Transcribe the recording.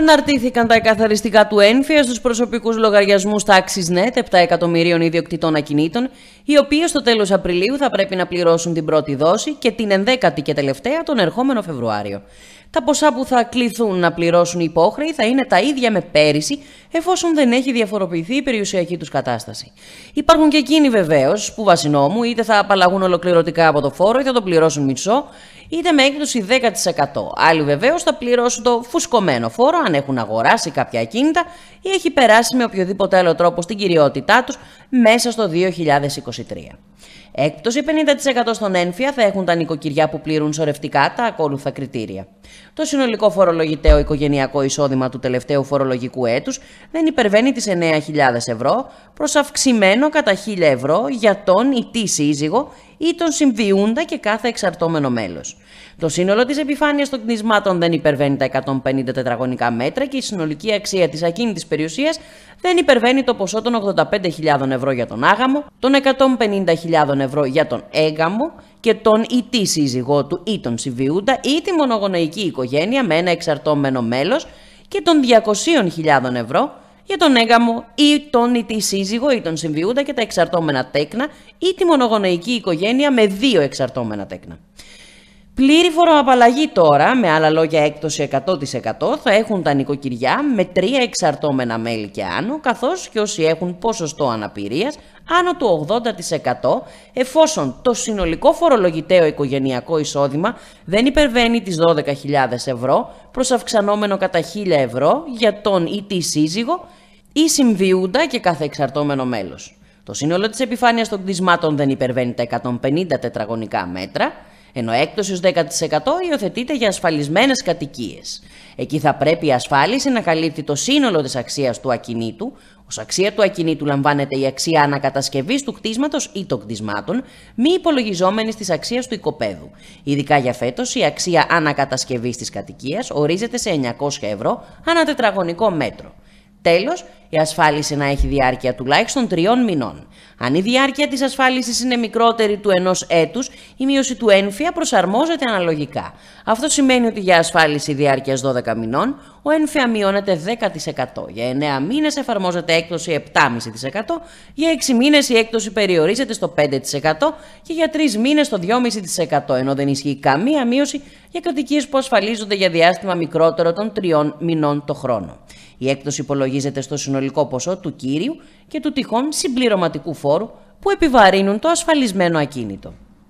Αναρτήθηκαν τα εκαθαριστικά του ένφια στους προσωπικούς λογαριασμούς ΝΕΤ 7 εκατομμυρίων ιδιοκτητών ακινήτων, οι οποίοι στο τέλος Απριλίου θα πρέπει να πληρώσουν την πρώτη δόση και την ενδέκατη και τελευταία τον ερχόμενο Φεβρουάριο. Τα ποσά που θα κληθούν να πληρώσουν οι υπόχρεοι θα είναι τα ίδια με πέρυσι, εφόσον δεν έχει διαφοροποιηθεί η περιουσιακή τους κατάσταση. Υπάρχουν και εκείνοι βεβαίως που βασινόμου είτε θα απαλλαγούν ολοκληρωτικά από το φόρο ή θα το πληρώσουν μισό είτε με έκδοση 10%. Άλλοι βεβαίως θα πληρώσουν το φουσκωμένο φόρο αν έχουν αγοράσει κάποια ακίνητα ή έχει περάσει με οποιοδήποτε άλλο τρόπο στην κυριότητά τους μέσα στο 2023. Έκπτωση 50% στον ένφια θα έχουν τα νοικοκυριά που πληρούν σορευτικά τα ακόλουθα κριτήρια. Το συνολικό φορολογητέο οικογενειακό εισόδημα του τελευταίου φορολογικού έτους δεν υπερβαίνει τις 9.000 ευρώ, προς αυξημένο κατά 1.000 ευρώ για τον ή τη σύζυγο ή τον συμβιούντα και κάθε εξαρτώμενο μέλος. Το σύνολο της επιφάνειας των κνισμάτων... δεν υπερβαίνει τα 150 τετραγωνικά μέτρα και η συνολική αξία της ακίνητης περιουσίας δεν υπερβαίνει το ποσό των 85.000 ευρώ για τον άγαμο, των 150.000 ευρώ για τον έγαμο και τον ή τη σύζυγό του ή τον συμβιούντα ή τη μονογονεϊκή οικογένεια με ένα εξαρτώμενο μέλος και των 200.000 ευρώ για τον έγαμο ή τον ή τη σύζυγο ή τον συμβιούντα και τα εξαρτώμενα τέκνα ή τη μονογονεϊκή οικογένεια με δύο εξαρτώμενα τέκνα. Πλήρη φοροαπαλλαγή τώρα, με άλλα λόγια έκπτωση 100% θα έχουν τα νοικοκυριά με τρία εξαρτώμενα μέλη και άνω, καθώς και όσοι έχουν ποσοστό αναπηρίας άνω του 80% εφόσον το συνολικό φορολογητέο οικογενειακό εισόδημα δεν υπερβαίνει τις 12.000 ευρώ προς αυξανόμενο κατά 1.000 ευρώ για τον ή τη σύζυγο ή συμβιούντα και κάθε εξαρτώμενο μέλος. Το σύνολο της επιφάνειας των κτισμάτων δεν υπερβαίνει τα 150 τετραγωνικά μέτρα, ενώ έκπτωση 10% υιοθετείται για ασφαλισμένες κατοικίες. Εκεί θα πρέπει η ασφάλιση να καλύπτει το σύνολο της αξίας του ακινήτου, Ως αξία του ακινήτου λαμβάνεται η αξία ανακατασκευής του κτίσματος ή των κτισμάτων, μη υπολογιζόμενη τη αξία του οικοπαίδου. Ειδικά για φέτος, η αξία ανακατασκευής της κατοικίας ορίζεται σε 900 ευρώ ανά τετραγωνικό μέτρο. Τέλος, η ασφάλιση να έχει διάρκεια τουλάχιστον τριών μηνών. Αν η διάρκεια της ασφάλισης είναι μικρότερη του ενός έτους... η μείωση του ένφια προσαρμόζεται αναλογικά. Αυτό σημαίνει ότι για ασφάλιση διάρκειας 12 μηνών, ο ένφια μειώνεται 10%. Για 9 μήνες εφαρμόζεται έκπτωση 7,5%, για 6 μήνες η έκπτωση περιορίζεται στο 5% και για 3 μήνες στο 2,5%, ενώ δεν ισχύει καμία μείωση για κατοικίες που ασφαλίζονται για διάστημα μικρότερο των 3 μηνών το χρόνο. Η έκπτωση υπολογίζεται στο συνολικό συνολικό ποσό του κύριου και του τυχόν συμπληρωματικού φόρου που επιβαρύνουν το ασφαλισμένο ακίνητο.